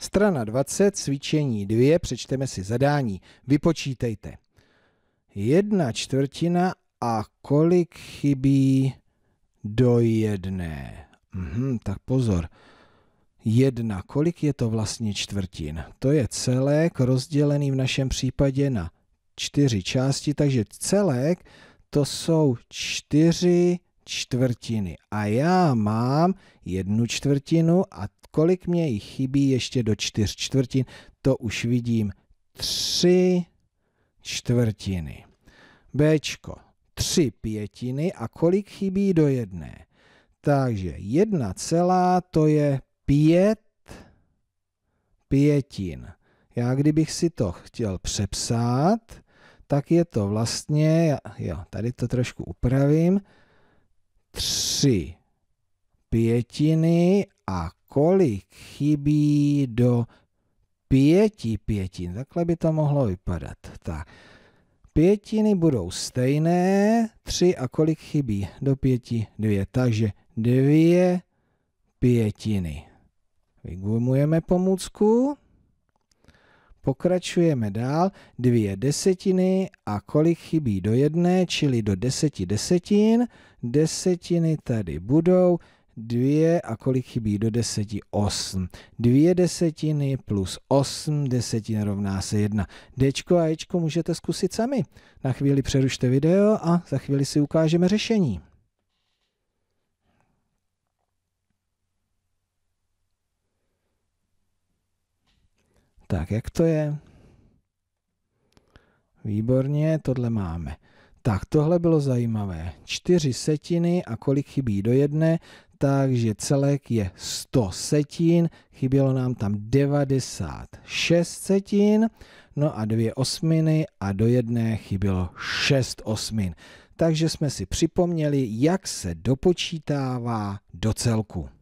Strana 20, cvičení 2, přečteme si zadání. Vypočítejte. Jedna čtvrtina a kolik chybí do jedné? Mhm, tak pozor. Jedna. Kolik je to vlastně čtvrtin? To je celek rozdělený v našem případě na čtyři části, takže celek to jsou čtyři čtvrtiny. A já mám jednu čtvrtinu a Kolik mě jich chybí ještě do čtyř čtvrtin, to už vidím tři čtvrtiny. Bčko, tři pětiny a kolik chybí do jedné? Takže jedna celá to je pět pětin. Já kdybych si to chtěl přepsat, tak je to vlastně, jo, tady to trošku upravím, tři pětiny a kolik chybí do pěti pětin. Takhle by to mohlo vypadat. Tak. Pětiny budou stejné, tři a kolik chybí? Do pěti dvě, takže dvě pětiny. Vygumujeme pomůcku. Pokračujeme dál, dvě desetiny a kolik chybí do jedné, čili do deseti desetin. Desetiny tady budou 2 a kolik chybí do deseti? 8. Dvě desetiny plus 8 desetin rovná se 1. Dčko a Ečko můžete zkusit sami. Na chvíli přerušte video a za chvíli si ukážeme řešení. Tak, jak to je? Výborně, tohle máme. Tak tohle bylo zajímavé. Čtyři setiny a kolik chybí do jedné, takže celek je 100 setin, chybělo nám tam 96 setin, no a dvě osminy a do jedné chybělo 6 osmin. Takže jsme si připomněli, jak se dopočítává do celku.